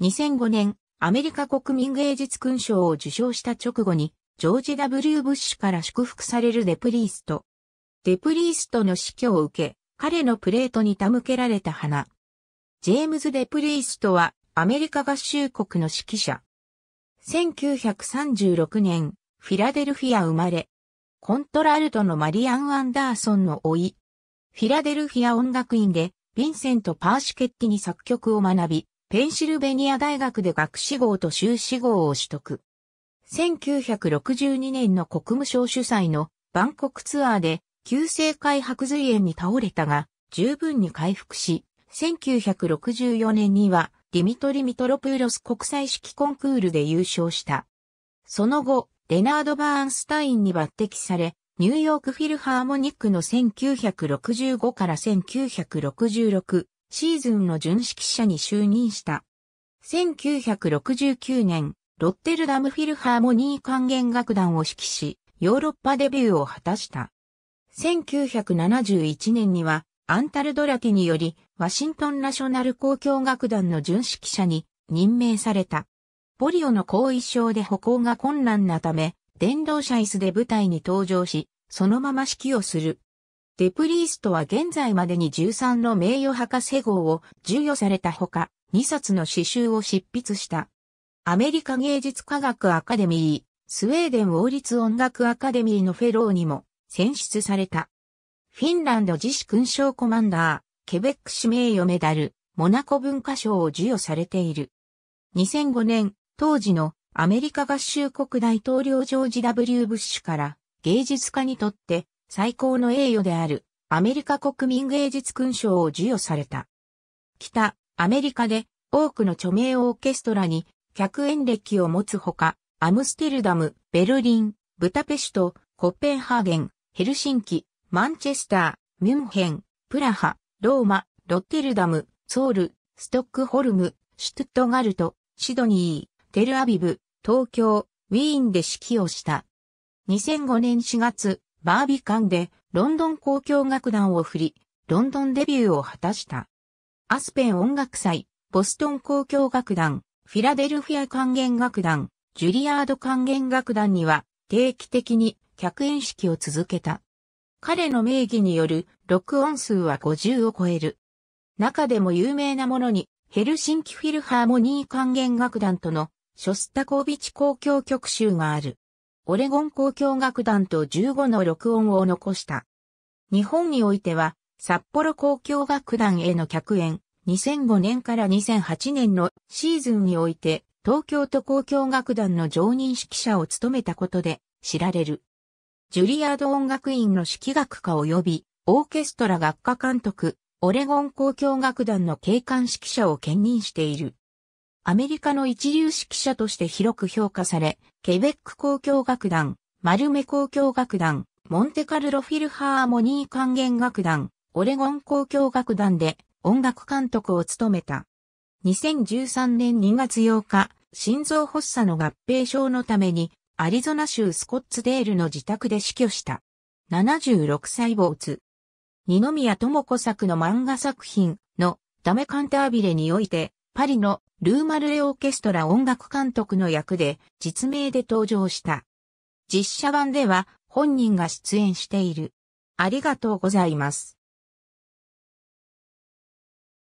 2005年、アメリカ国民芸術勲章を受賞した直後に、ジョージ・ W・ ブッシュから祝福されるデプリースト。デプリーストの死去を受け、彼のプレートに手向けられた花。ジェームズ・デプリーストは、アメリカ合衆国の指揮者。1936年、フィラデルフィア生まれ。コントラルトのマリアン・アンダーソンのい。フィラデルフィア音楽院で、ヴィンセント・パーシケッティに作曲を学び、ペンシルベニア大学で学士号と修士号を取得。1962年の国務省主催のバンコクツアーで急性開白髄炎に倒れたが十分に回復し、1964年にはディミトリ・ミトロプーロス国際式コンクールで優勝した。その後、レナード・バーンスタインに抜擢され、ニューヨークフィルハーモニックの1965から1966シーズンの準指揮者に就任した。1969年、ロッテルダムフィルハーモニー管弦楽団を指揮し、ヨーロッパデビューを果たした。1971年には、アンタルドラティにより、ワシントンナショナル交響楽団の準指揮者に任命された。ポリオの後遺症で歩行が困難なため、電動車椅子で舞台に登場し、そのまま指揮をする。デプリーストは現在までに13の名誉博士号を授与されたほか、2冊の詩集を執筆した。アメリカ芸術科学アカデミー、スウェーデン王立音楽アカデミーのフェローにも選出された。フィンランド自主勲章コマンダー、ケベック氏名誉メダル、モナコ文化賞を授与されている。2005年、当時のアメリカ合衆国大統領ジョージ・ W・ ブッシュから芸術家にとって最高の栄誉であるアメリカ国民芸術勲章を授与された。北アメリカで多くの著名オーケストラに客演歴を持つほか、アムステルダム、ベルリン、ブタペシュト、コペンハーゲン、ヘルシンキ、マンチェスター、ミュンヘン、プラハ、ローマ、ロッテルダム、ソウル、ストックホルム、シュトゥットガルト、シドニー、テルアビブ、東京、ウィーンで指揮をした。2005年4月、バービカンでロンドン交響楽団を振り、ロンドンデビューを果たした。アスペン音楽祭、ボストン交響楽団、フィラデルフィア管弦楽団、ジュリアード管弦楽団には定期的に客演式を続けた。彼の名義による録音数は50を超える。中でも有名なものに、ヘルシンキフィルハーモニー管弦楽団とのショスタコービチ交響曲集がある。オレゴン交響楽団と15の録音を残した。日本においては、札幌交響楽団への客演、2005年から2008年のシーズンにおいて、東京都交響楽団の常任指揮者を務めたことで知られる。ジュリアード音楽院の指揮学科及び、オーケストラ学科監督、オレゴン交響楽団の警官指揮者を兼任している。アメリカの一流指揮者として広く評価され、ケベック交響楽団、マルメ交響楽団、モンテカルロフィルハーモニー管弦楽団、オレゴン交響楽団で音楽監督を務めた。2013年2月8日、心臓発作の合併症のために、アリゾナ州スコッツデールの自宅で死去した。76歳没。二宮智子作の漫画作品のダメカンタービレにおいて、パリのルーマルレオーケストラ音楽監督の役で実名で登場した。実写版では本人が出演している。ありがとうございます。